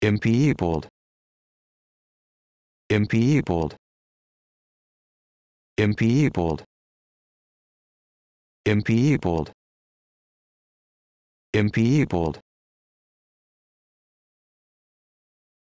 Impeopled. Impeopled. Impeopled. Impeopled. Impeopled.